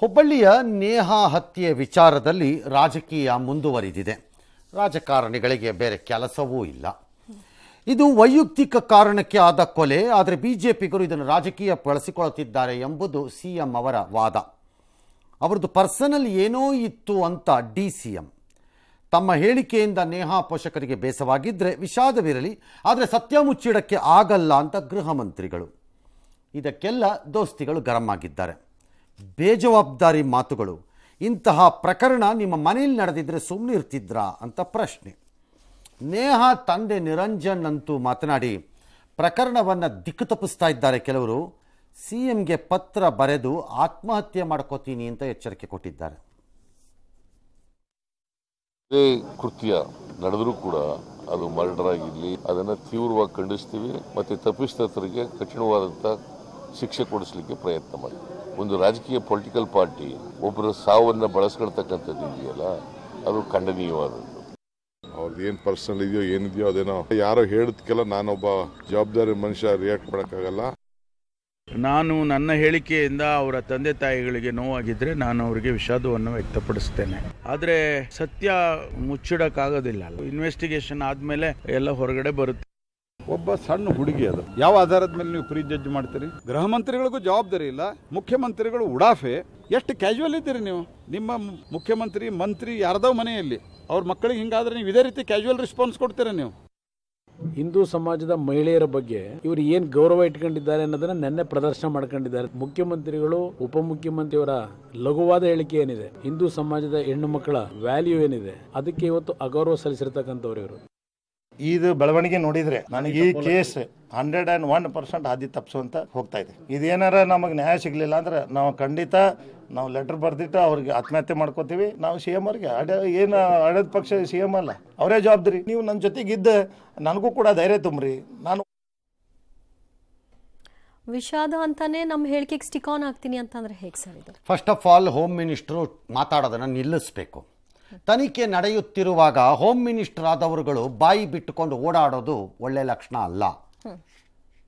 ಹುಬ್ಬಳ್ಳಿಯ ನೇಹಾ ಹತ್ಯೆ ವಿಚಾರದಲ್ಲಿ ರಾಜಕೀಯ ಮುಂದುವರಿದಿದೆ ರಾಜಕಾರಣಿಗಳಿಗೆ ಬೇರೆ ಕೆಲಸವೂ ಇಲ್ಲ ಇದು ವೈಯಕ್ತಿಕ ಕಾರಣಕ್ಕೆ ಆದ ಕೊಲೆ ಆದರೆ ಪಿಗರು ಇದನ್ನು ರಾಜಕೀಯ ಬಳಸಿಕೊಳ್ಳುತ್ತಿದ್ದಾರೆ ಎಂಬುದು ಸಿ ಎಂ ಅವರ ವಾದ ಅವರದ್ದು ಪರ್ಸನಲ್ ಏನೋ ಇತ್ತು ಅಂತ ಡಿ ಸಿ ಎಂ ತಮ್ಮ ಹೇಳಿಕೆಯಿಂದ ನೇಹಾ ಪೋಷಕರಿಗೆ ಬೇಸವಾಗಿದ್ದರೆ ವಿಷಾದವಿರಲಿ ಆದರೆ ಸತ್ಯ ಮುಚ್ಚಿಡಕ್ಕೆ ಆಗಲ್ಲ ಅಂತ ಗೃಹ ಮಂತ್ರಿಗಳು ಇದಕ್ಕೆಲ್ಲ ದೋಸ್ತಿಗಳು ಗರಂ ಆಗಿದ್ದಾರೆ ಬೇಜವಾಬ್ದಾರಿ ಮಾತುಗಳು ಇಂತಹ ಪ್ರಕರಣ ನಿಮ್ಮ ಮನೆಯಲ್ಲಿ ನಡೆದಿದ್ದರೆ ಸುಮ್ಮನೆ ಇರ್ತಿದ್ರಾ ಅಂತ ಪ್ರಶ್ನೆ ನೇಹ ತಂದೆ ನಿರಂಜನ್ ಅಂತೂ ಮಾತನಾಡಿ ಪ್ರಕರಣವನ್ನು ದಿಕ್ಕು ತಪ್ಪಿಸ್ತಾ ಇದ್ದಾರೆ ಕೆಲವರು ಸಿ ಎಂಗೆ ಪತ್ರ ಬರೆದು ಆತ್ಮಹತ್ಯೆ ಮಾಡ್ಕೋತೀನಿ ಅಂತ ಎಚ್ಚರಿಕೆ ಕೊಟ್ಟಿದ್ದಾರೆ ಕೃತ್ಯ ನಡೆದರೂ ಕೂಡ ಅದು ಮರ್ಡರ್ ಆಗಿರಲಿ ಅದನ್ನು ತೀವ್ರವಾಗಿ ಖಂಡಿಸ್ತೀವಿ ಮತ್ತು ತಪ್ಪಿಸ್ತರಿಗೆ ಕಠಿಣವಾದಂಥ ಶಿಕ್ಷೆ ಕೊಡಿಸಲಿಕ್ಕೆ ಪ್ರಯತ್ನ ಮಾಡ್ತೀವಿ ಒಂದು ರಾಜಕೀಯ ಪೊಲಿಟಿಕಲ್ ಪಾರ್ಟಿ ಒಬ್ಬರ ಸಾವನ್ನು ಬಳಸ್ಕೊಳ್ತಕ್ಕಂಥದ್ದು ಇದೆಯಲ್ಲ ಅದು ಖಂಡನೀಯವಾದದ್ದು ಅವ್ರದ್ದು ಏನು ಪರ್ಸನಲ್ ಇದೆಯೋ ಏನಿದೆಯೋ ಅದೇನೋ ಯಾರೋ ಹೇಳಿದ್ಕೆಲ್ಲ ನಾನೊಬ್ಬ ಜವಾಬ್ದಾರಿ ಮನುಷ್ಯ ರಿಯಾಕ್ಟ್ ಮಾಡೋಕ್ಕಾಗಲ್ಲ ನಾನು ನನ್ನ ಹೇಳಿಕೆಯಿಂದ ಅವರ ತಂದೆ ತಾಯಿಗಳಿಗೆ ನೋವಾಗಿದ್ದರೆ ನಾನು ಅವರಿಗೆ ವಿಷಾದವನ್ನು ವ್ಯಕ್ತಪಡಿಸ್ತೇನೆ ಆದರೆ ಸತ್ಯ ಮುಚ್ಚಿಡೋಕ್ಕಾಗೋದಿಲ್ಲ ಇನ್ವೆಸ್ಟಿಗೇಷನ್ ಆದಮೇಲೆ ಎಲ್ಲ ಹೊರಗಡೆ ಬರುತ್ತೆ ಒಬ್ಬ ಸಣ್ಣ ಹುಡುಗಿ ಅದು ಯಾವ ಆಧಾರದ ಮೇಲೆ ನೀವು ಪ್ರೀ ಜಡ್ಜ್ ಮಾಡ್ತೀರಿ ಗೃಹ ಮಂತ್ರಿಗಳಿಗೂ ಜವಾಬ್ದಾರಿ ಇಲ್ಲ ಮುಖ್ಯಮಂತ್ರಿಗಳು ಉಡಾಫೆ ಎಷ್ಟು ಕ್ಯಾಶುವಲ್ ಇದ್ದೀರಿ ನೀವು ನಿಮ್ಮ ಮುಖ್ಯಮಂತ್ರಿ ಮಂತ್ರಿ ಯಾರದೋ ಮನೆಯಲ್ಲಿ ಅವ್ರ ಮಕ್ಕಳಿಗೆ ಹಿಂಗಾದ್ರೆ ನೀವು ಇದೇ ರೀತಿ ಕ್ಯಾಶುವಲ್ ರೆಸ್ಪಾನ್ಸ್ ಕೊಡ್ತೀರಾ ನೀವು ಹಿಂದೂ ಸಮಾಜದ ಮಹಿಳೆಯರ ಬಗ್ಗೆ ಇವರು ಏನ್ ಗೌರವ ಇಟ್ಕೊಂಡಿದ್ದಾರೆ ಅನ್ನೋದನ್ನ ನೆನ್ನೆ ಪ್ರದರ್ಶನ ಮಾಡ್ಕೊಂಡಿದ್ದಾರೆ ಮುಖ್ಯಮಂತ್ರಿಗಳು ಉಪಮುಖ್ಯಮಂತ್ರಿಯವರ ಲಘುವಾದ ಹೇಳಿಕೆ ಏನಿದೆ ಹಿಂದೂ ಸಮಾಜದ ಹೆಣ್ಣು ಮಕ್ಕಳ ವ್ಯಾಲ್ಯೂ ಏನಿದೆ ಅದಕ್ಕೆ ಇವತ್ತು ಅಗೌರವ ಸಲ್ಲಿಸಿರ್ತಕ್ಕಂಥವ್ರು ಇವರು ಇದು ಬೆಳವಣಿಗೆ ನೋಡಿದ್ರೆ ನನಗೆ ಈ case hundred and one percent ಹಾದಿ ತಪ್ಪಿಸುವಂತ ಹೋಗ್ತಾ ಇದೆ ಇದೇನಾರ ನಮಗೆ ನ್ಯಾಯ ಸಿಗಲಿಲ್ಲ ಅಂದ್ರೆ ನಾವು ಖಂಡಿತ ನಾವು ಲೆಟರ್ ಬರ್ದಿಟ್ಟು ಅವ್ರಿಗೆ ಆತ್ಮಹತ್ಯೆ ಮಾಡ್ಕೋತೀವಿ ನಾವು ಸಿ ಎಂ ಅವ್ರಿಗೆ ಅಡ ಏನು ಅಡದ ಪಕ್ಷ ಸಿ ಎಂ ಅಲ್ಲ ಅವರೇ ಜವಾಬ್ದಾರಿ ನೀವು ನನ್ನ ಜೊತೆಗೆ ಇದ್ದ ನನಗೂ ಕೂಡ ಧೈರ್ಯ ತುಂಬ್ರಿ ನಾನು ವಿಷಾದ ಅಂತಾನೆ ನಮ್ಮ ಹೇಳಿಕೆಗೆ ಸ್ಟಿಕ್ ಆನ್ ಆಗ್ತೀನಿ ಅಂತಂದ್ರೆ ಹೇಗೆ ಸರ್ ಇದು first of all home minister ಮಾತಾಡೋದನ್ನು ನಿಲ್ಲಿಸಬೇಕು ತನಿಖೆ ನಡೆಯುತ್ತಿರುವಾಗ ಹೋಮ್ ಮಿನಿಸ್ಟರ್ ಆದವರುಗಳು ಬಾಯಿ ಬಿಟ್ಟುಕೊಂಡು ಓಡಾಡೋದು ಒಳ್ಳೆ ಲಕ್ಷಣ ಅಲ್ಲ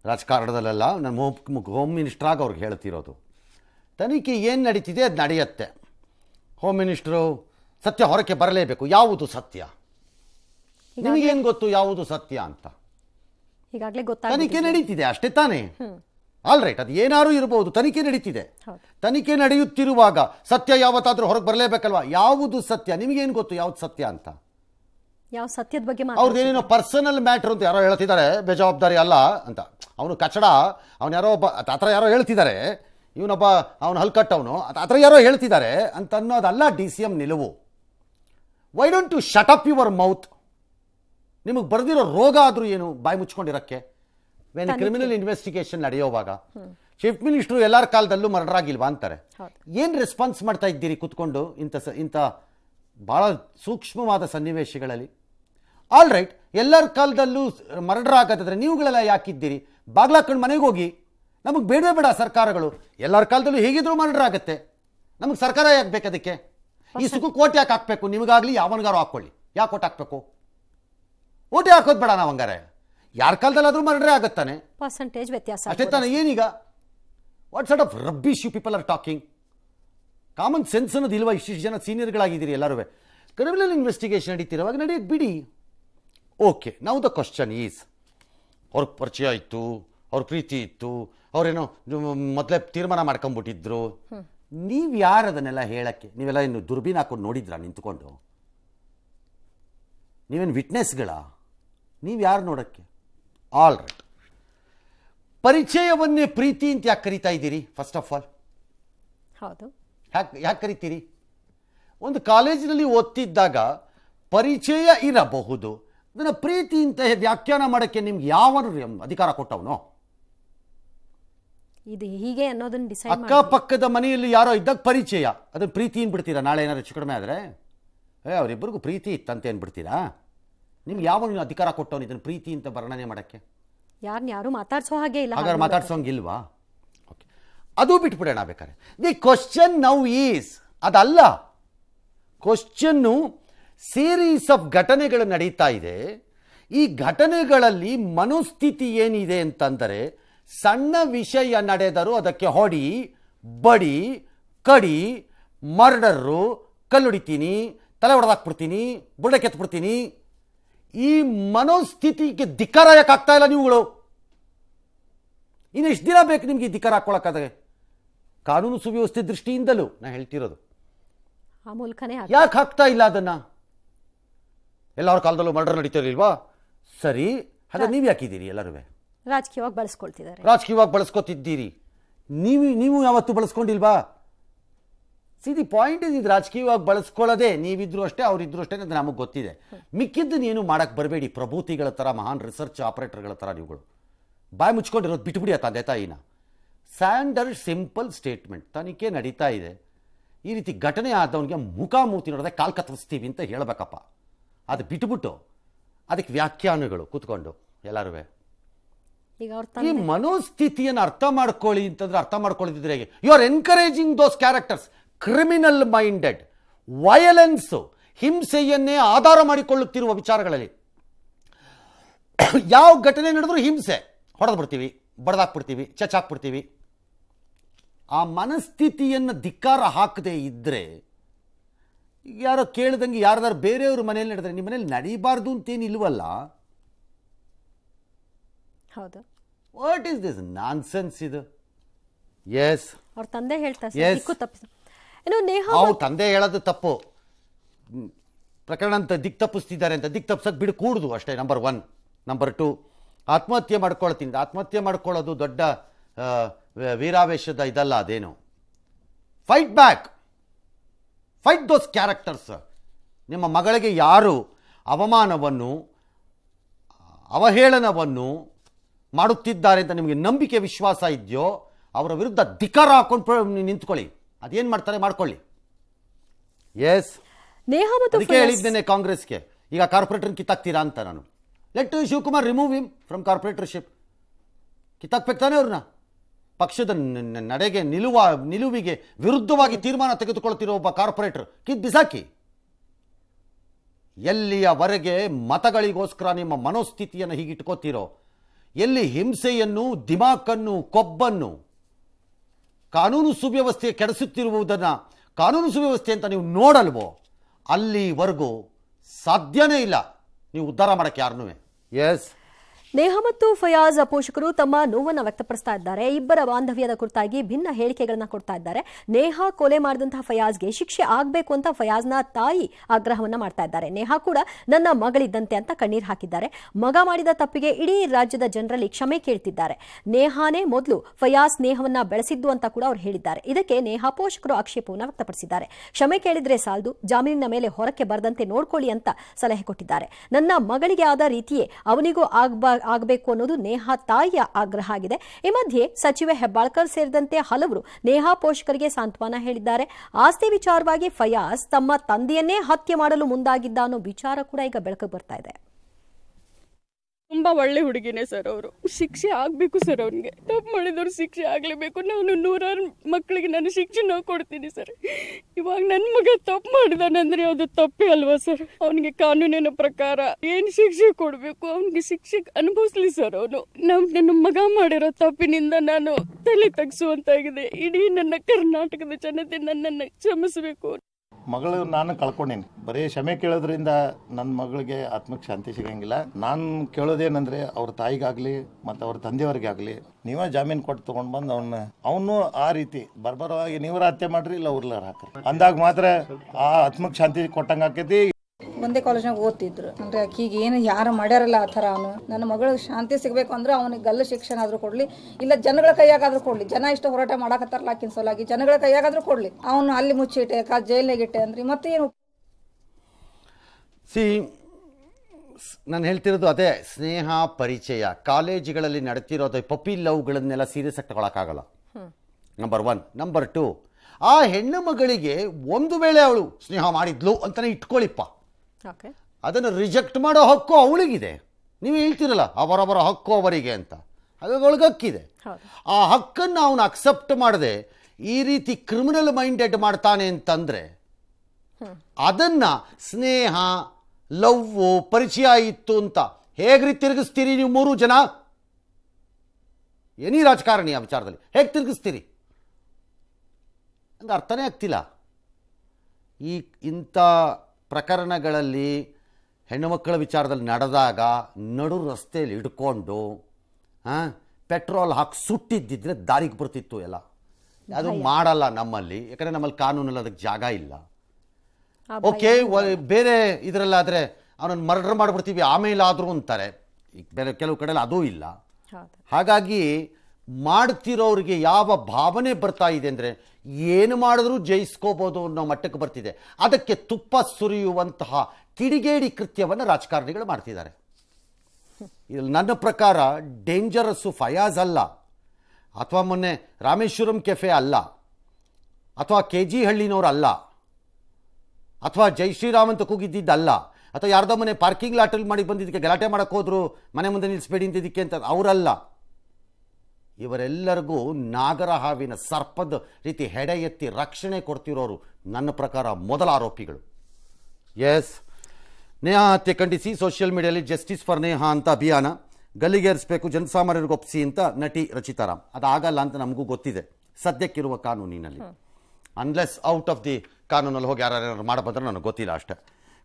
ರಾಜಕಾರಣದಲ್ಲೆಲ್ಲ ನಮ್ಮ ಹೋಮ್ ಮಿನಿಸ್ಟರ್ ಆಗಿ ಅವ್ರಿಗೆ ಹೇಳ್ತಿರೋದು ತನಿಖೆ ಏನು ನಡೀತಿದೆ ಅದು ನಡೆಯುತ್ತೆ ಹೋಮ್ ಮಿನಿಸ್ಟ್ರು ಸತ್ಯ ಹೊರಕ್ಕೆ ಬರಲೇಬೇಕು ಯಾವುದು ಸತ್ಯ ನಿಮಗೇನು ಗೊತ್ತು ಯಾವುದು ಸತ್ಯ ಅಂತ ತನಿಖೆ ನಡೀತಿದೆ ಅಷ್ಟೇ ತಾನೇ ಆಲ್ ರೈಟ್ ಅದು ಏನಾರು ಇರಬಹುದು ತನಿಖೆ ನಡೀತಿದೆ ತನಿಖೆ ನಡೆಯುತ್ತಿರುವಾಗ ಸತ್ಯ ಯಾವತ್ತಾದ್ರೂ ಹೊರಗೆ ಬರಲೇಬೇಕಲ್ವಾ ಯಾವುದು ಸತ್ಯ ನಿಮಗೇನು ಗೊತ್ತು ಯಾವ್ದು ಸತ್ಯ ಅಂತ ಯಾವ ಸತ್ಯದ ಬಗ್ಗೆ ಅವ್ರದ್ದೇನೇನೋ ಪರ್ಸನಲ್ ಮ್ಯಾಟರ್ ಅಂತ ಯಾರೋ ಹೇಳ್ತಿದ್ದಾರೆ ಬೇಜವಾಬ್ದಾರಿ ಅಲ್ಲ ಅಂತ ಅವನು ಕಚಡ ಅವ್ನ ಯಾರೋ ಒಬ್ಬ ಆ ಥರ ಯಾರೋ ಹೇಳ್ತಿದ್ದಾರೆ ಇವನೊಬ್ಬ ಅವನು ಹಲ್ಕಟ್ಟವನು ಆ ಥರ ಯಾರೋ ಹೇಳ್ತಿದ್ದಾರೆ ಅಂತ ಅನ್ನೋದಲ್ಲ ಡಿ ಸಿ ಎಂ ನಿಲುವು why don't you shut up your mouth ನಿಮಗೆ ಬರೆದಿರೋ ರೋಗ ಆದರೂ ಏನು ಬಾಯಿ ಮುಚ್ಕೊಂಡಿರೋಕ್ಕೆ ವೆನ್ ಕ್ರಿಮಿನಲ್ ಇನ್ವೆಸ್ಟಿಗೇಷನ್ ನಡೆಯುವಾಗ ಚೀಫ್ ಮಿನಿಸ್ಟರ್ ಎಲ್ಲರ ಕಾಲದಲ್ಲೂ ಮರ್ಡರ್ ಆಗಿಲ್ವಾ ಅಂತಾರೆ ಏನು ರೆಸ್ಪಾನ್ಸ್ ಮಾಡ್ತಾ ಇದ್ದೀರಿ ಕುತ್ಕೊಂಡು ಇಂಥ ಇಂಥ ಬಹಳ ಸೂಕ್ಷ್ಮವಾದ ಸನ್ನಿವೇಶಗಳಲ್ಲಿ ಆಲ್ ರೈಟ್ ಎಲ್ಲರ ಕಾಲದಲ್ಲೂ ಮರ್ಡರ್ ಆಗತ್ತಂದ್ರೆ ನೀವುಗಳೆಲ್ಲ ಯಾಕಿದ್ದೀರಿ ಬಾಗ್ಲಾಕೊಂಡು ಮನೆಗೆ ಹೋಗಿ ನಮಗೆ ಬೇಡವೇ ಬೇಡ ಸರ್ಕಾರಗಳು ಎಲ್ಲರ ಕಾಲದಲ್ಲೂ ಹೇಗಿದ್ರು ಮರ್ಡರ್ ಆಗುತ್ತೆ ನಮಗೆ ಸರ್ಕಾರ ಯಾಕೆ ಅದಕ್ಕೆ ಈ ಸುಖ ಕೋಟಿ ಯಾಕೆ ಹಾಕ್ಬೇಕು ನಿಮಗಾಗಲಿ ಯಾವನಿಗಾರು ಹಾಕ್ಕೊಳ್ಳಿ ಯಾಕೆ ಕೋಟ್ ಹಾಕ್ಬೇಕು ಓಟಿ ಹಾಕೋದು ಬೇಡ ನಾವು ಹಂಗಾರೆ ಯಾರ ಕಾಲದಲ್ಲಾದರೂ ಮರ್ಡ್ರೆ ಆಗತ್ತಾನೆ ಪರ್ಸೆಂಟೇಜ್ ವ್ಯತ್ಯಾಸ ಅಷ್ಟೇ ತಾನೆ ಏನೀಗ what of rubbish you people are talking common sense ಅನ್ನೋದು ಇಲ್ವಾ ಇಷ್ಟಿಷ್ಟು ಜನ ಸೀನಿಯರ್ಗಳಾಗಿದ್ದೀರಿ ಎಲ್ಲರೂ ಕ್ರಿಮಿನಲ್ ಇನ್ವೆಸ್ಟಿಗೇಷನ್ ನಡೀತಿರುವಾಗ ನಡೆಯಕ್ಕೆ ಬಿಡಿ ಓಕೆ ನಾವು ದ ಕ್ವಶನ್ ಈಸ್ ಅವ್ರ ಪರಿಚಯ ಇತ್ತು ಅವ್ರ ಪ್ರೀತಿ ಇತ್ತು ಅವ್ರೇನೋ ಮೊದಲೇ ತೀರ್ಮಾನ ಮಾಡ್ಕೊಂಬಿಟ್ಟಿದ್ರು ನೀವು ಯಾರು ಅದನ್ನೆಲ್ಲ ಹೇಳಕ್ಕೆ ನೀವೆಲ್ಲ ಇನ್ನು ದುರ್ಬೀನ್ ಹಾಕೊಂಡು ನೋಡಿದ್ರಾ ನಿಂತ್ಕೊಂಡು ನೀವೇನು ವಿಟ್ನೆಸ್ಗಳ ನೀವು ಯಾರು ನೋಡಕ್ಕೆ ಆಲ್ ರೈಟ್ ಪರಿಚಯವನ್ನೇ ಪ್ರೀತಿ ಅಂತ ಯಾಕೆ ಕರಿತಾ ಇದ್ದೀರಿ ಫಸ್ಟ್ ಆಫ್ ಆಲ್ ಹೌದು ಯಾಕೆ ಯಾಕೆ ಕರಿತೀರಿ ಒಂದು ಕಾಲೇಜಿನಲ್ಲಿ ಓದ್ತಿದ್ದಾಗ ಪರಿಚಯ ಇರಬಹುದು ಅದನ್ನು ಪ್ರೀತಿ ಅಂತ ವ್ಯಾಖ್ಯಾನ ಮಾಡೋಕ್ಕೆ ನಿಮ್ಗೆ ಯಾವ ಅಧಿಕಾರ ಕೊಟ್ಟವನು ಇದು ಹೀಗೆ ಅನ್ನೋದನ್ನ ಡಿಸೈಡ್ ಅಕ್ಕಪಕ್ಕದ ಮನೆಯಲ್ಲಿ ಯಾರೋ ಇದ್ದಾಗ ಪರಿಚಯ ಅದನ್ನ ಪ್ರೀತಿ ಬಿಡ್ತೀರಾ ನಾಳೆ ಏನಾದ್ರು ಹೆಚ್ಚು ಕಡಿಮೆ ಆದರೆ ಏ ಅವರಿಬ್ಬರಿಗೂ ಪ್ರೀತಿ ಇತ್ತಂತ ಏನ್ಬಿಡ್ತೀರಾ ಬಿಡ್ತೀರಾ ನಿಮ್ಗೆ ಯಾವ ಅಧಿಕಾರ ಕೊಟ್ಟವನು ಇದನ್ನು ಪ್ರೀತಿ ಅಂತ ವರ್ಣನೆ ಮಾಡೋಕ್ಕೆ ಯಾರನ್ನ ಯಾರು ಮಾತಾಡ್ಸೋ ಹಾಗೆ ಇಲ್ಲ ಹಾಗಾದ್ರೆ ಮಾತಾಡ್ಸೋಂಗಿಲ್ವಾ ಓಕೆ ಅದು ಬಿಟ್ಬಿಡೋಣ ಬೇಕಾದ್ರೆ ದಿ ಕ್ವಶನ್ ನೌ ಈಸ್ ಅದಲ್ಲ ಕ್ವಶನ್ನು ಸೀರೀಸ್ ಆಫ್ ಘಟನೆಗಳು ನಡೀತಾ ಇದೆ ಈ ಘಟನೆಗಳಲ್ಲಿ ಮನೋಸ್ಥಿತಿ ಏನಿದೆ ಅಂತಂದರೆ ಸಣ್ಣ ವಿಷಯ ನಡೆದರೂ ಅದಕ್ಕೆ ಹೊಡಿ ಬಡಿ ಕಡಿ ಮರ್ಡರ್ರು ಕಲ್ಲುಡಿತೀನಿ ತಲೆ ಹೊಡೆದಾಕ್ಬಿಡ್ತೀನಿ ಬುಡಕ್ಕೆತ್ಬಿಡ್ತೀನಿ ಈ ಮನೋಸ್ಥಿತಿಗೆ ಧಿಕ್ಕಾರ ಯಾಕಾಗ್ತಾ ಇಲ್ಲ ನೀವುಗಳು ಇನ್ನು ದಿನ ಬೇಕು ನಿಮಗೆ ಧಿಕಾರ ಹಾಕ್ಕೊಳಕ್ಕಾದ್ರೆ ಕಾನೂನು ಸುವ್ಯವಸ್ಥೆ ದೃಷ್ಟಿಯಿಂದಲೂ ನಾ ಹೇಳ್ತಿರೋದು ಆ ಯಾಕೆ ಹಾಕ್ತಾ ಇಲ್ಲ ಅದನ್ನು ಎಲ್ಲರ ಕಾಲದಲ್ಲೂ ಮರ್ಡರ್ ನಡೀತಿರಲಿಲ್ವಾ ಸರಿ ಹಾಗೆ ನೀವು ಯಾಕಿದ್ದೀರಿ ಎಲ್ಲರೂ ರಾಜಕೀಯವಾಗಿ ಬಳಸ್ಕೊಳ್ತಿದ್ದಾರೆ ರಾಜಕೀಯವಾಗಿ ಬಳಸ್ಕೊತಿದ್ದೀರಿ ನೀವು ನೀವು ಯಾವತ್ತು ಬಳಸ್ಕೊಂಡಿಲ್ವಾ ಸಿದಿ ಪಾಯಿಂಟ್ ಇದು ರಾಜಕೀಯವಾಗಿ ಬಳಸ್ಕೊಳ್ಳದೆ ನೀವಿದ್ರು ಅಷ್ಟೇ ಅವರಿದ್ರು ಅಷ್ಟೇ ಅಂತ ನಮಗೆ ಗೊತ್ತಿದೆ ಮಿಕ್ಕಿದ್ದು ನೀನು ಮಾಡಕ್ಕೆ ಬರಬೇಡಿ ಪ್ರಭೂತಿಗಳ ಥರ ಮಹಾನ್ ರಿಸರ್ಚ್ ಆಪರೇಟರ್ಗಳ ಥರ ನೀವುಗಳು ಬಾಯಿ ಮುಚ್ಕೊಂಡಿರೋದು ಬಿಟ್ಬಿಡಿ ಆ ತಂದೆ ತಾಯಿನ ಸ್ಯಾಂಡರ್ ಸಿಂಪಲ್ ಸ್ಟೇಟ್ಮೆಂಟ್ ತನಿಖೆ ನಡೀತಾ ಇದೆ ಈ ರೀತಿ ಘಟನೆ ಆದವನಿಗೆ ಮುಖಾಮುಖಿ ನೋಡದೆ ಕಾಲ್ ಕತ್ತರಿಸ್ತೀವಿ ಅಂತ ಹೇಳಬೇಕಪ್ಪ ಅದು ಬಿಟ್ಬಿಟ್ಟು ಅದಕ್ಕೆ ವ್ಯಾಖ್ಯಾನಗಳು ಕೂತ್ಕೊಂಡು ಎಲ್ಲರೂ ಈ ಮನೋಸ್ಥಿತಿಯನ್ನು ಅರ್ಥ ಮಾಡ್ಕೊಳ್ಳಿ ಅಂತಂದ್ರೆ ಅರ್ಥ ಮಾಡ್ಕೊಳ್ಳಿದ್ರೆ ಹೇಗೆ you are encouraging those characters criminal minded violence ಹಿಂಸೆಯನ್ನೇ ಆಧಾರ ಮಾಡಿಕೊಳ್ಳುತ್ತಿರುವ ವಿಚಾರಗಳಲ್ಲಿ ಯಾವ ಘಟನೆ ನಡೆದ್ರೂ ಹಿಂಸೆ ಹೊಡೆದು ಬಿಡ್ತೀವಿ ಬಡ್ದಾಕ್ಬಿಡ್ತೀವಿ ಚಚ್ಚಾಕ್ಬಿಡ್ತೀವಿ ಆ ಮನಸ್ಥಿತಿಯನ್ನು ಧಿಕ್ಕಾರ ಹಾಕದೇ ಇದ್ದರೆ ಯಾರೋ ಕೇಳ್ದಂಗೆ ಯಾರ್ದಾರು ಬೇರೆಯವ್ರ ಮನೇಲಿ ನಡೆದ್ರೆ ನಿಮ್ಮ ಮನೇಲಿ ನಡೀಬಾರ್ದು ಇಲ್ವಲ್ಲ ಹೌದು ವಾಟ್ ಇಸ್ ದಿಸ್ ಸೆನ್ಸ್ ಇದು ಎಸ್ ಅವ್ರ ತಂದೆ ಹೇಳ್ತಾರೆ ಅವ್ರ ತಂದೆ ಹೇಳೋದು ತಪ್ಪು ಪ್ರಕರಣ ಅಂತ ದಿಕ್ ತಪ್ಪಿಸ್ತಿದ್ದಾರೆ ಅಂತ ದಿಕ್ ತಪ್ಪಿಸಕ್ಕೆ ಬಿಡು ಕೂಡುದು ಅಷ್ಟೇ ನಂಬರ್ ಒನ್ ನಂಬರ್ ಟು ಆತ್ಮಹತ್ಯೆ ಮಾಡ್ಕೊಳ್ತೀನಿ ಆತ್ಮಹತ್ಯೆ ಮಾಡ್ಕೊಳ್ಳೋದು ದೊಡ್ಡ ವೀರಾವೇಶದ ಇದಲ್ಲ ಅದೇನು fight back fight those characters ನಿಮ್ಮ ಮಗಳಿಗೆ ಯಾರು ಅವಮಾನವನ್ನು ಅವಹೇಳನವನ್ನು ಮಾಡುತ್ತಿದ್ದಾರೆ ಅಂತ ನಿಮಗೆ ನಂಬಿಕೆ ವಿಶ್ವಾಸ ಇದೆಯೋ ಅವರ ವಿರುದ್ಧ ಧಿಕಾರ ಹಾಕೊಂಡು ನಿಂತ್ಕೊಳ್ಳಿ ಅದೇನು ಮಾಡ್ತಾರೆ ಮಾಡ್ಕೊಳ್ಳಿ ಎಸ್ ಹೇಳಿದ್ದೇನೆ ಕಾಂಗ್ರೆಸ್ಗೆ ಈಗ ಕಾರ್ಪೊರೇಟರ್ ಕಿತ್ತಾಕ್ತೀರಾ ಅಂತ ನಾನು let Shivakumar remove him from corporatorship ಕಿತ್ತಾಕ್ಬೇಕಾನೆ ಅವ್ರನ್ನ ಪಕ್ಷದ ನಡೆಗೆ ನಿಲುವ ನಿಲುವಿಗೆ ವಿರುದ್ಧವಾಗಿ ತೀರ್ಮಾನ ತೆಗೆದುಕೊಳ್ತಿರೋ ಒಬ್ಬ ಕಾರ್ಪೊರೇಟರ್ ಕಿದ್ದು ಬಿಸಾಕಿ ಎಲ್ಲಿಯವರೆಗೆ ಮತಗಳಿಗೋಸ್ಕರ ನಿಮ್ಮ ಮನೋಸ್ಥಿತಿಯನ್ನು ಹೀಗಿಟ್ಕೋತಿರೋ ಎಲ್ಲಿ ಹಿಂಸೆಯನ್ನು ದಿಮಾಕನ್ನು ಕೊಬ್ಬನ್ನು ಕಾನೂನು ಸುವ್ಯವಸ್ಥೆ ಕೆಡಿಸುತ್ತಿರುವುದನ್ನು ಕಾನೂನು ಸುವ್ಯವಸ್ಥೆ ಅಂತ ನೀವು ನೋಡಲ್ವೋ ಅಲ್ಲಿವರೆಗೂ ಸಾಧ್ಯವೇ ಇಲ್ಲ ನೀವು ಉದ್ಧಾರ ಮಾಡೋಕ್ಕೆ ಯಾರನ್ನೂ Yes. ನೇಹ ಮತ್ತು ಫಯಾಜ್ ಪೋಷಕರು ತಮ್ಮ ನೋವನ್ನು ವ್ಯಕ್ತಪಡಿಸ್ತಾ ಇದ್ದಾರೆ ಇಬ್ಬರ ಬಾಂಧವ್ಯದ ಕುರಿತಾಗಿ ಭಿನ್ನ ಹೇಳಿಕೆಗಳನ್ನ ಕೊಡ್ತಾ ಇದ್ದಾರೆ ನೇಹ ಕೊಲೆ ಮಾಡಿದಂತಹ ಫಯಾಜ್ಗೆ ಶಿಕ್ಷೆ ಆಗಬೇಕು ಅಂತ ಫಯಾಜ್ನ ತಾಯಿ ಆಗ್ರಹವನ್ನ ಮಾಡ್ತಾ ಇದ್ದಾರೆ ನೇಹ ಕೂಡ ನನ್ನ ಮಗಳಿದ್ದಂತೆ ಅಂತ ಕಣ್ಣೀರು ಹಾಕಿದ್ದಾರೆ ಮಗ ಮಾಡಿದ ತಪ್ಪಿಗೆ ಇಡೀ ರಾಜ್ಯದ ಜನರಲ್ಲಿ ಕ್ಷಮೆ ಕೇಳ್ತಿದ್ದಾರೆ ನೇಹಾನೇ ಮೊದಲು ಫಯಾಜ್ ಸ್ನೇಹವನ್ನು ಬೆಳೆಸಿದ್ದು ಅಂತ ಕೂಡ ಅವರು ಹೇಳಿದ್ದಾರೆ ಇದಕ್ಕೆ ನೇಹ ಪೋಷಕರು ಆಕ್ಷೇಪವನ್ನು ವ್ಯಕ್ತಪಡಿಸಿದ್ದಾರೆ ಕ್ಷಮೆ ಕೇಳಿದ್ರೆ ಸಾಲದು ಜಾಮೀನಿನ ಮೇಲೆ ಹೊರಕ್ಕೆ ಬರದಂತೆ ನೋಡ್ಕೊಳ್ಳಿ ಅಂತ ಸಲಹೆ ಕೊಟ್ಟಿದ್ದಾರೆ ನನ್ನ ಮಗಳಿಗೆ ಆದ ರೀತಿಯೇ ಅವನಿಗೂ ಆಗ್ಬಾ ಆಗಬೇಕು ಅನ್ನೋದು ನೇಹಾ ತಾಯಿಯ ಆಗ್ರಹ ಆಗಿದೆ ಈ ಮಧ್ಯೆ ಸಚಿವ ಹೆಬ್ಬಾಳ್ಕರ್ ಸೇರಿದಂತೆ ಹಲವರು ನೇಹಾ ಪೋಷಕರಿಗೆ ಸಾಂತ್ವನ ಹೇಳಿದ್ದಾರೆ ಆಸ್ತಿ ವಿಚಾರವಾಗಿ ಫಯಾಸ್ ತಮ್ಮ ತಂದೆಯನ್ನೇ ಹತ್ಯೆ ಮಾಡಲು ಮುಂದಾಗಿದ್ದ ಅನ್ನೋ ವಿಚಾರ ಕೂಡ ಈಗ ಬೆಳಕು ಬರ್ತಾ ಇದೆ ತುಂಬಾ ಒಳ್ಳೆ ಹುಡುಗಿನೇ ಸರ್ ಅವರು ಶಿಕ್ಷೆ ಆಗಬೇಕು ಸರ್ ಅವನಿಗೆ ತಪ್ಪು ಮಾಡಿದವ್ರು ಶಿಕ್ಷೆ ಆಗಲೇಬೇಕು ನಾನು ನೂರಾರು ಮಕ್ಕಳಿಗೆ ನಾನು ಶಿಕ್ಷಣ ಕೊಡ್ತೀನಿ ಸರ್ ಇವಾಗ ನನ್ನ ಮಗ ತಪ್ಪು ಮಾಡಿದಾನಂದ್ರೆ ಅದು ತಪ್ಪೇ ಅಲ್ವಾ ಸರ್ ಅವನಿಗೆ ಕಾನೂನಿನ ಪ್ರಕಾರ ಏನು ಶಿಕ್ಷೆ ಕೊಡಬೇಕು ಅವನಿಗೆ ಶಿಕ್ಷೆ ಅನುಭವಿಸ್ಲಿ ಸರ್ ಅವನು ನಮ್ ನನ್ನ ಮಗ ಮಾಡಿರೋ ತಪ್ಪಿನಿಂದ ನಾನು ತಲೆ ತಗ್ಸುವಂತಾಗಿದೆ ಇಡೀ ನನ್ನ ಕರ್ನಾಟಕದ ಜನತೆ ನನ್ನನ್ನು ಕ್ಷಮಿಸಬೇಕು ಮಗಳು ನಾನು ಕಳ್ಕೊಂಡಿನಿ ಬರೀ ಕ್ಷಮೆ ಕೇಳೋದ್ರಿಂದ ನನ್ನ ಮಗಳಿಗೆ ಆತ್ಮಕ್ಕೆ ಶಾಂತಿ ಸಿಗಂಗಿಲ್ಲ ನಾನು ಕೇಳೋದೇನಂದ್ರೆ ಅವ್ರ ತಾಯಿಗಾಗಲಿ ಮತ್ತು ಅವ್ರ ತಂದೆಯವ್ರಿಗೆ ಆಗಲಿ ನೀವೇ ಜಾಮೀನು ಕೊಟ್ಟು ತೊಗೊಂಡು ಬಂದು ಅವನ್ನ ಅವನು ಆ ರೀತಿ ಬರ್ಬರವಾಗಿ ನೀವ್ರ ಹತ್ಯೆ ಮಾಡ್ರಿ ಇಲ್ಲ ಉರ್ಲಾರ ಹಾಕ್ರಿ ಅಂದಾಗ ಮಾತ್ರ ಆ ಆತ್ಮಕ್ಕೆ ಶಾಂತಿ ಕೊಟ್ಟಂಗೆ ಆಕೈತಿ ಒಂದೇ ಕಾಲೇಜ್ನಾಗ ಓದ್ತಿದ್ರು ಅಂದ್ರೆ ಆಕಿಗೆ ಏನು ಯಾರು ಮಾಡ್ಯಾರಲ್ಲ ಆ ಥರ ಅವನು ನನ್ನ ಮಗಳಿಗೆ ಶಾಂತಿ ಸಿಗಬೇಕು ಅಂದ್ರೆ ಅವನಿಗೆ ಗಲ್ಲ ಶಿಕ್ಷಣ ಆದರೂ ಕೊಡಲಿ ಇಲ್ಲ ಜನಗಳ ಕೈಯಾಗಾದ್ರೂ ಕೊಡಲಿ ಜನ ಇಷ್ಟು ಹೋರಾಟ ಮಾಡಕತ್ತಾರಲ್ಲ ಆಕಿನ ಸಲುವಾಗಿ ಜನಗಳ ಕೈಯಾಗಾದ್ರೂ ಕೊಡಲಿ ಅವನು ಅಲ್ಲಿ ಮುಚ್ಚಿಟ್ಟೆ ಕಾ ಜೈಲಿನಾಗಿಟ್ಟೆ ಅಂದ್ರೆ ಮತ್ತೆ ಏನು ಸಿ ನಾನು ಹೇಳ್ತಿರೋದು ಅದೇ ಸ್ನೇಹ ಪರಿಚಯ ಕಾಲೇಜುಗಳಲ್ಲಿ ನಡೆತಿರೋದು ಪಪ್ಪಿ ಲವ್ಗಳನ್ನೆಲ್ಲ ಸೀರಿಯಸ್ ಆಗಿ ತಗೊಳಕ್ಕಾಗಲ್ಲ ನಂಬರ್ ಒನ್ ನಂಬರ್ ಟು ಆ ಹೆಣ್ಣು ಮಗಳಿಗೆ ಒಂದು ವೇಳೆ ಅವಳು ಸ್ನೇಹ ಮಾಡಿದ್ಲು ಅಂತಲೇ ಇಟ್ಕೊಳ್ಳಿಪ್ಪ ಅದನ್ನು ರಿಜೆಕ್ಟ್ ಮಾಡೋ ಹಕ್ಕು ಅವಳಿಗಿದೆ ನೀವು ಹೇಳ್ತಿರಲ್ಲ ಅವರವರ ಹಕ್ಕು ಅವರಿಗೆ ಅಂತ ಅದರೊಳಗೆ ಹಕ್ಕಿದೆ ಆ ಹಕ್ಕನ್ನು ಅವನು ಅಕ್ಸೆಪ್ಟ್ ಮಾಡದೆ ಈ ರೀತಿ ಕ್ರಿಮಿನಲ್ ಮೈಂಡೆಡ್ ಮಾಡ್ತಾನೆ ಅಂತಂದರೆ ಅದನ್ನು ಸ್ನೇಹ ಲವ್ ಪರಿಚಯ ಇತ್ತು ಅಂತ ಹೇಗ್ರಿ ತಿರುಗಿಸ್ತೀರಿ ನೀವು ಮೂರು ಜನ ಎನಿ ರಾಜಕಾರಣಿ ಆ ವಿಚಾರದಲ್ಲಿ ಹೇಗೆ ತಿರುಗಿಸ್ತೀರಿ ಅಂತ ಅರ್ಥನೇ ಆಗ್ತಿಲ್ಲ ಈ ಇಂಥ ಪ್ರಕರಣಗಳಲ್ಲಿ ಹೆಣ್ಣುಮಕ್ಕಳ ವಿಚಾರದಲ್ಲಿ ನಡೆದಾಗ ನಡು ರಸ್ತೆಯಲ್ಲಿ ಹಿಡ್ಕೊಂಡು ಪೆಟ್ರೋಲ್ ಹಾಕಿ ಸುಟ್ಟಿದ್ದಿದ್ರೆ ದಾರಿಗೆ ಬರ್ತಿತ್ತು ಎಲ್ಲ ಅದು ಮಾಡಲ್ಲ ನಮ್ಮಲ್ಲಿ ಯಾಕಂದರೆ ನಮ್ಮಲ್ಲಿ ಕಾನೂನಲ್ಲಿ ಅದಕ್ಕೆ ಜಾಗ ಇಲ್ಲ ಓಕೆ ಬೇರೆ ಇದರಲ್ಲಾದರೆ ಅವನನ್ನು ಮರ್ಡರ್ ಮಾಡಿಬಿಡ್ತೀವಿ ಆಮೇಲೆ ಆದರೂ ಅಂತಾರೆ ಬೇರೆ ಕೆಲವು ಕಡೆಯಲ್ಲಿ ಅದೂ ಇಲ್ಲ ಹಾಗಾಗಿ ಮಾಡ್ತಿರೋರಿಗೆ ಯಾವ ಭಾವನೆ ಬರ್ತಾ ಇದೆ ಅಂದರೆ ಏನು ಮಾಡಿದ್ರೂ ಜಯಿಸ್ಕೋಬೋದು ಅನ್ನೋ ಮಟ್ಟಕ್ಕೆ ಬರ್ತಿದೆ ಅದಕ್ಕೆ ತುಪ್ಪ ಸುರಿಯುವಂತಹ ಕಿಡಿಗೇಡಿ ಕೃತ್ಯವನ್ನು ರಾಜಕಾರಣಿಗಳು ಮಾಡ್ತಿದ್ದಾರೆ ಇಲ್ಲಿ ನನ್ನ ಪ್ರಕಾರ ಡೇಂಜರಸ್ಸು ಫಯಾಜ್ ಅಲ್ಲ ಅಥವಾ ಮೊನ್ನೆ ರಾಮೇಶ್ವರಂ ಕೆಫೆ ಅಲ್ಲ ಅಥವಾ ಕೆ ಜಿ ಹಳ್ಳಿನವರಲ್ಲ ಅಥವಾ ಜೈ ಶ್ರೀರಾಮ್ ಅಂತ ಕೂಗಿದ್ದಿದ್ದಲ್ಲ ಅಥವಾ ಯಾರ್ದೋ ಮನೆ ಪಾರ್ಕಿಂಗ್ ಲಾಟಲ್ಲಿ ಮಾಡಿ ಬಂದಿದ್ದಕ್ಕೆ ಗಲಾಟೆ ಮಾಡೋಕ್ಕೋದ್ರು ಮನೆ ಮುಂದೆ ನಿಲ್ಲಿಸ್ಬೇಡಿ ಇದಕ್ಕೆ ಅಂತ ಅವರಲ್ಲ ಇವರೆಲ್ಲರಿಗೂ ನಾಗರ ಹಾವಿನ ಸರ್ಪದ ರೀತಿ ಹೆಡೆ ಎತ್ತಿ ರಕ್ಷಣೆ ಕೊಡ್ತಿರೋರು ನನ್ನ ಪ್ರಕಾರ ಮೊದಲ ಆರೋಪಿಗಳು ಎಸ್ ನೇಹಾ ಹತ್ಯೆ ಖಂಡಿಸಿ ಸೋಷಿಯಲ್ ಮೀಡಿಯಲ್ಲಿ ಜಸ್ಟಿಸ್ ಫಾರ್ ನೇಹಾ ಅಂತ ಅಭಿಯಾನ ಗಲ್ಲಿಗೇರಿಸಬೇಕು ಒಪ್ಸಿ ಅಂತ ನಟಿ ರಚಿತಾರಾಮ್ ಆಗಲ್ಲ ಅಂತ ನಮಗೂ ಗೊತ್ತಿದೆ ಸದ್ಯಕ್ಕಿರುವ ಕಾನೂನಿನಲ್ಲಿ ಅನ್ಲೆಸ್ ಔಟ್ ಆಫ್ ದಿ ಕಾನೂನಲ್ಲಿ ಹೋಗಿ ಯಾರು ಮಾಡಬಂದ್ರೆ ನನಗೆ ಗೊತ್ತಿಲ್ಲ ಅಷ್ಟೇ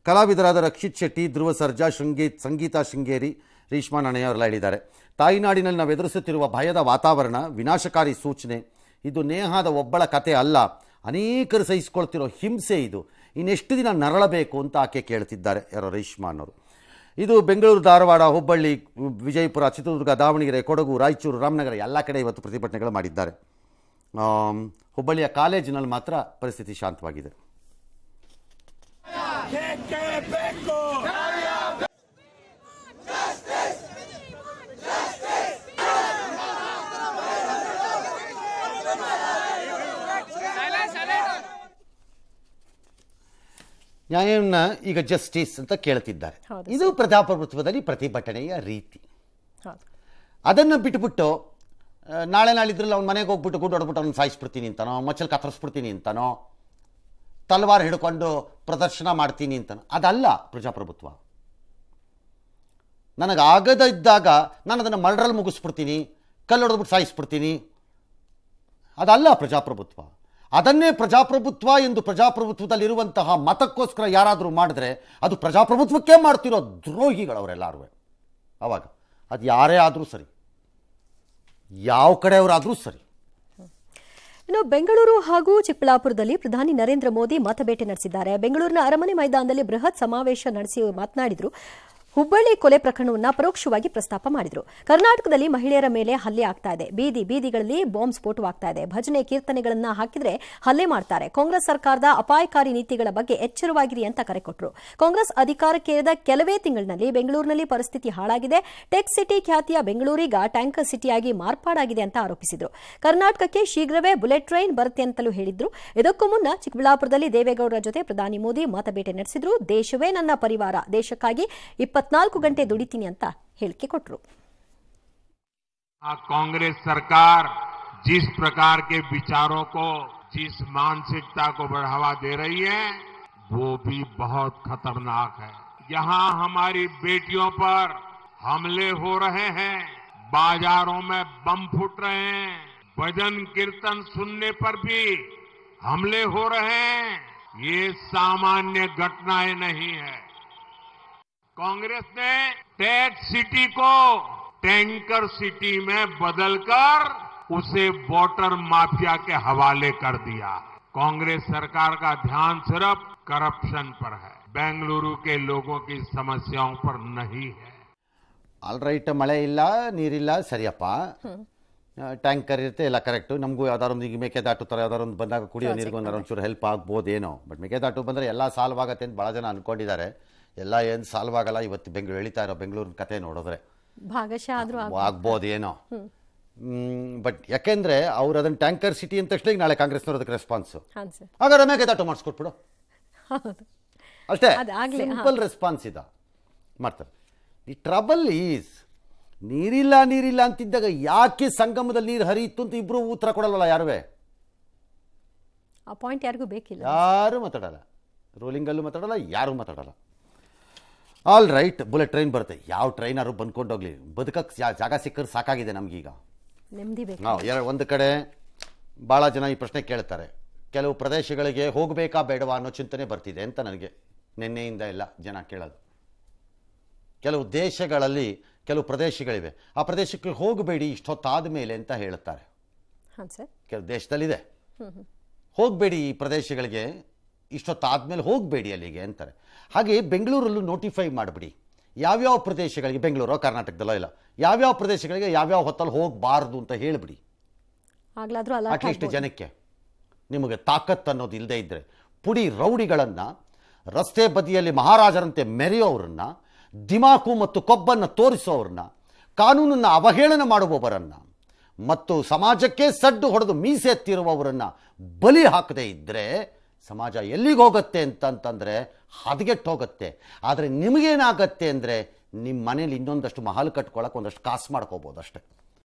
ಕಲಾವಿದರಾದ ರಕ್ಷಿತ್ ಶೆಟ್ಟಿ ಧ್ರುವ ಸರ್ಜಾ ಶೃಂಗೀತ್ ಸಂಗೀತಾ ಶೃಂಗೇರಿ ರೇಷ್ಮಾ ನಾಣೆಯವರೆಲ್ಲ ಹೇಳಿದ್ದಾರೆ ತಾಯಿನಾಡಿನಲ್ಲಿ ನಾವು ಎದುರಿಸುತ್ತಿರುವ ಭಯದ ವಾತಾವರಣ ವಿನಾಶಕಾರಿ ಸೂಚನೆ ಇದು ನೇಹಾದ ಒಬ್ಬಳ ಕತೆ ಅಲ್ಲ ಅನೇಕರು ಸಹಿಸಿಕೊಳ್ತಿರೋ ಹಿಂಸೆ ಇದು ಇನ್ನೆಷ್ಟು ದಿನ ನರಳಬೇಕು ಅಂತ ಆಕೆ ಕೇಳ್ತಿದ್ದಾರೆ ಯಾರೋ ರೇಷ್ಮಾ ಅನ್ನೋರು ಇದು ಬೆಂಗಳೂರು ಧಾರವಾಡ ಹುಬ್ಬಳ್ಳಿ ವಿಜಯಪುರ ಚಿತ್ರದುರ್ಗ ದಾವಣಗೆರೆ ಕೊಡಗು ರಾಯಚೂರು ರಾಮನಗರ ಎಲ್ಲ ಕಡೆ ಇವತ್ತು ಪ್ರತಿಭಟನೆಗಳು ಮಾಡಿದ್ದಾರೆ ಹುಬ್ಬಳ್ಳಿಯ ಕಾಲೇಜಿನಲ್ಲಿ ಮಾತ್ರ ಪರಿಸ್ಥಿತಿ ಶಾಂತವಾಗಿದೆ ನ್ಯಾಯವನ್ನು ಈಗ ಜಸ್ಟಿಸ್ ಅಂತ ಕೇಳ್ತಿದ್ದಾರೆ ಇದು ಪ್ರಜಾಪ್ರಭುತ್ವದಲ್ಲಿ ಪ್ರತಿಭಟನೆಯ ರೀತಿ ಅದನ್ನು ಬಿಟ್ಬಿಟ್ಟು ನಾಳೆ ನಾಳಿದ್ರಲ್ಲಿ ಅವ್ನ ಮನೆಗೆ ಹೋಗ್ಬಿಟ್ಟು ಗುಡ್ ಹೊಡ್ಬಿಟ್ಟು ಅವ್ನು ಸಾಯಿಸ್ಬಿಡ್ತೀನಿ ಅಂತಾನೋ ಮಚ್ಚಲ್ ಕತ್ತರಿಸ್ಬಿಡ್ತೀನಿ ಅಂತನೋ ತಲವಾರು ಹಿಡ್ಕೊಂಡು ಪ್ರದರ್ಶನ ಮಾಡ್ತೀನಿ ಅಂತನೋ ಅದಲ್ಲ ಪ್ರಜಾಪ್ರಭುತ್ವ ನನಗಾಗದ ಇದ್ದಾಗ ನಾನು ಅದನ್ನು ಮರ್ಡ್ರಲ್ಲಿ ಮುಗಿಸ್ಬಿಡ್ತೀನಿ ಕಲ್ಲು ಹೊಡೆದ್ಬಿಟ್ಟು ಸಾಯಿಸ್ಬಿಡ್ತೀನಿ ಅದಲ್ಲ ಪ್ರಜಾಪ್ರಭುತ್ವ ಅದನ್ನೇ ಪ್ರಜಾಪ್ರಭುತ್ವ ಎಂದು ಪ್ರಜಾಪ್ರಭುತ್ವದಲ್ಲಿರುವಂತಹ ಮತಕ್ಕೋಸ್ಕರ ಯಾರಾದರೂ ಮಾಡಿದ್ರೆ ಅದು ಪ್ರಜಾಪ್ರಭುತ್ವಕ್ಕೆ ಮಾಡ್ತಿರೋ ದ್ರೋಹಿಗಳವರೆಲ್ಲರೂ ಅವಾಗ ಅದು ಯಾರೇ ಆದರೂ ಸರಿ ಯಾವ ಕಡೆಯವರಾದರೂ ಸರಿ ಇನ್ನು ಬೆಂಗಳೂರು ಹಾಗೂ ಚಿಕ್ಕಬಳ್ಳಾಪುರದಲ್ಲಿ ಪ್ರಧಾನಿ ನರೇಂದ್ರ ಮೋದಿ ಮತಭೇಟಿ ನಡೆಸಿದ್ದಾರೆ ಬೆಂಗಳೂರಿನ ಅರಮನೆ ಮೈದಾನದಲ್ಲಿ ಬೃಹತ್ ಸಮಾವೇಶ ನಡೆಸಿ ಮಾತನಾಡಿದರು ಹುಬ್ಬಳ್ಳಿ ಕೊಲೆ ಪ್ರಕರಣವನ್ನು ಪರೋಕ್ಷವಾಗಿ ಪ್ರಸ್ತಾಪ ಮಾಡಿದರು ಕರ್ನಾಟಕದಲ್ಲಿ ಮಹಿಳೆಯರ ಮೇಲೆ ಹಲ್ಲೆ ಆಗ್ತಾ ಇದೆ ಬೀದಿ ಬೀದಿಗಳಲ್ಲಿ ಬಾಂಬ್ ಸ್ಫೋಟವಾಗ್ತಾ ಇದೆ ಭಜನೆ ಕೀರ್ತನೆಗಳನ್ನು ಹಾಕಿದ್ರೆ ಹಲ್ಲೆ ಮಾಡ್ತಾರೆ ಕಾಂಗ್ರೆಸ್ ಸರ್ಕಾರದ ಅಪಾಯಕಾರಿ ನೀತಿಗಳ ಬಗ್ಗೆ ಎಚ್ಚರವಾಗಿರಿ ಅಂತ ಕರೆ ಕೊಟ್ಟರು ಕಾಂಗ್ರೆಸ್ ಅಧಿಕಾರಕ್ಕೇರಿದ ಕೆಲವೇ ತಿಂಗಳಿನಲ್ಲಿ ಬೆಂಗಳೂರಿನಲ್ಲಿ ಪರಿಸ್ಥಿತಿ ಹಾಳಾಗಿದೆ ಟೆಕ್ ಸಿಟಿ ಖ್ಯಾತಿಯ ಬೆಂಗಳೂರಿಗ ಟ್ಯಾಂಕರ್ ಸಿಟಿಯಾಗಿ ಮಾರ್ಪಾಡಾಗಿದೆ ಅಂತ ಆರೋಪಿಸಿದರು ಕರ್ನಾಟಕಕ್ಕೆ ಶೀಘ್ರವೇ ಬುಲೆಟ್ ಟ್ರೈನ್ ಬರುತ್ತೆ ಅಂತಲೂ ಹೇಳಿದ್ರು ಇದಕ್ಕೂ ಮುನ್ನ ಚಿಕ್ಕಬಳ್ಳಾಪುರದಲ್ಲಿ ದೇವೇಗೌಡರ ಜೊತೆ ಪ್ರಧಾನಿ ಮೋದಿ ಮತಭೇಟೆ ನಡೆಸಿದ್ರು ದೇಶವೇ ನನ್ನ ಪರಿವಾರ ದೇಶಕ್ಕಾಗಿ इपत्नाकु गंटे दुड़ीतनी अंत कांग्रेस सरकार जिस प्रकार के विचारों को जिस मानसिकता को बढ़ावा दे रही है वो भी बहुत खतरनाक है यहाँ हमारी बेटियों पर हमले हो रहे हैं बाजारों में बम फूट रहे हैं भजन कीर्तन सुनने पर भी हमले हो रहे हैं ये सामान्य घटनाएं नहीं है कांग्रेस ने टेट सिटी को टैंकर सिटी में बदलकर उसे वोटर माफिया के हवाले कर दिया कांग्रेस सरकार का ध्यान सिर्फ करप्शन पर है बेंगलुरु के लोगों की समस्याओं पर नहीं है ಆಲ್ ರೈಟ್ ಮಳೆ ಇಲ್ಲ ನೀರಿಲ್ಲ ಸರಿಯಪ್ಪ ಟ್ಯಾಂಕರ್ ಇರುತ್ತೆ ಎಲ್ಲ ಕರೆಕ್ಟು ನಮಗೂ ಯಾವ್ದಾರೊಂದು ಈಗ ಮೇಕೆದಾಟು ಥರ ಯಾವ್ದಾರೊಂದು ಬಂದಾಗ ಕುಡಿಯೋ ನೀರಿಗೂ ಒಂಚೂರು ಹೆಲ್ಪ್ ಆಗ್ಬೋದೇನೋ ಬಟ್ ಮೇಕೆದಾಟು ಬಂದರೆ ಎಲ್ಲ ಸಾಲ್ವಾಗತ್ತೆ ಅಂತ ಭಾಳ ಜನ ಅಂದ್ಕೊಂಡಿದ್ದಾರೆ ಎಲ್ಲ ಏನು ಸಾಲ್ವ್ ಆಗಲ್ಲ ಇವತ್ತು ಬೆಂಗಳೂರು ಎಳಿತಾ ಇರೋ ಬೆಂಗಳೂರಿನ ಕತೆ ನೋಡಿದ್ರೆ ಭಾಗಶಃ ಆದರೂ ಆಗ್ಬೋದೇನೋ ಬಟ್ ಯಾಕೆಂದ್ರೆ ಅವ್ರು ಅದನ್ನ ಟ್ಯಾಂಕರ್ ಸಿಟಿ ಅಂದ ತಕ್ಷಣ ನಾಳೆ ಕಾಂಗ್ರೆಸ್ ಅದಕ್ಕೆ ರೆಸ್ಪಾನ್ಸ್ ಆಗ ಮೇಕೆ ದಾಟು ಮಾಡಿಸ್ಕೊಟ್ಬಿಡು ಅಷ್ಟೇ ಸಿಂಪಲ್ ರೆಸ್ಪಾನ್ಸ್ ಇದ ಮಾಡ್ತಾರೆ ದಿ ಟ್ರಬಲ್ ಈಸ್ ನೀರಿಲ್ಲ ನೀರಿಲ್ಲ ಅಂತಿದ್ದಾಗ ಯಾಕೆ ಸಂಗಮದಲ್ಲಿ ನೀರು ಹರಿಯಿತು ಅಂತ ಇಬ್ರು ಉತ್ತರ ಕೊಡಲ್ಲ ಯಾರುವೆ ಆ ಪಾಯಿಂಟ್ ಯಾರಿಗೂ ಬೇಕಿಲ್ಲ ಯಾರು ಮಾತಾಡಲ್ಲ ರೂಲಿಂಗಲ್ಲೂ ಮಾತಾಡಲ್ಲ ಯಾರು ಮಾತಾಡಲ್ಲ ಆಲ್ ರೈಟ್ ಬುಲೆಟ್ ಟ್ರೈನ್ ಬರುತ್ತೆ ಯಾವ ಟ್ರೈನಾರು ಹೋಗ್ಲಿ ಬದುಕಕ್ಕೆ ಜಾಗ ಸಿಕ್ಕರೆ ಸಾಕಾಗಿದೆ ನಮ್ಗೀಗ ಎರಡು ಒಂದು ಕಡೆ ಭಾಳ ಜನ ಈ ಪ್ರಶ್ನೆ ಕೇಳ್ತಾರೆ ಕೆಲವು ಪ್ರದೇಶಗಳಿಗೆ ಹೋಗಬೇಕಾ ಬೇಡವಾ ಅನ್ನೋ ಚಿಂತನೆ ಬರ್ತಿದೆ ಅಂತ ನನಗೆ ನಿನ್ನೆಯಿಂದ ಎಲ್ಲ ಜನ ಕೇಳೋದು ಕೆಲವು ದೇಶಗಳಲ್ಲಿ ಕೆಲವು ಪ್ರದೇಶಗಳಿವೆ ಆ ಪ್ರದೇಶಕ್ಕೆ ಹೋಗಬೇಡಿ ಇಷ್ಟೊತ್ತಾದ ಮೇಲೆ ಅಂತ ಹೇಳ್ತಾರೆ ಕೆಲವು ದೇಶದಲ್ಲಿದೆ ಹೋಗಬೇಡಿ ಈ ಪ್ರದೇಶಗಳಿಗೆ ಇಷ್ಟೊತ್ತಾದ್ಮೇಲೆ ಹೋಗಬೇಡಿ ಅಲ್ಲಿಗೆ ಅಂತಾರೆ ಹಾಗೆ ಬೆಂಗಳೂರಲ್ಲೂ ನೋಟಿಫೈ ಮಾಡಿಬಿಡಿ ಯಾವ್ಯಾವ ಪ್ರದೇಶಗಳಿಗೆ ಬೆಂಗಳೂರೋ ಕರ್ನಾಟಕದಲ್ಲೋ ಇಲ್ಲ ಯಾವ್ಯಾವ ಪ್ರದೇಶಗಳಿಗೆ ಯಾವ್ಯಾವ ಹೊತ್ತಲ್ಲಿ ಹೋಗಬಾರ್ದು ಅಂತ ಹೇಳಿಬಿಡಿ ಅಟ್ಲೀಸ್ಟ್ ಜನಕ್ಕೆ ನಿಮಗೆ ತಾಕತ್ ಅನ್ನೋದು ಇಲ್ಲದೆ ಇದ್ದರೆ ಪುಡಿ ರೌಡಿಗಳನ್ನು ರಸ್ತೆ ಬದಿಯಲ್ಲಿ ಮಹಾರಾಜರಂತೆ ಮೆರೆಯೋವ್ರನ್ನ ದಿಮಾಕು ಮತ್ತು ಕೊಬ್ಬನ್ನು ತೋರಿಸೋವ್ರನ್ನ ಕಾನೂನನ್ನು ಅವಹೇಳನ ಮಾಡುವವರನ್ನು ಮತ್ತು ಸಮಾಜಕ್ಕೆ ಸಡ್ಡು ಹೊಡೆದು ಮೀಸೆತ್ತಿರುವವರನ್ನು ಬಲಿ ಹಾಕದೇ ಇದ್ದರೆ ಸಮಾಜ ಎಲ್ಲಿಗೆ ಹೋಗುತ್ತೆ ಅಂತಂತಂದರೆ ಹದಗೆಟ್ಟು ಹೋಗುತ್ತೆ ಆದರೆ ನಿಮಗೇನಾಗತ್ತೆ ಅಂದರೆ ನಿಮ್ಮ ಮನೇಲಿ ಇನ್ನೊಂದಷ್ಟು ಮಹಲ್ ಕಟ್ಕೊಳ್ಳೋಕೆ ಒಂದಷ್ಟು ಕಾಸು ಮಾಡ್ಕೋಬೋದು ಅಷ್ಟೇ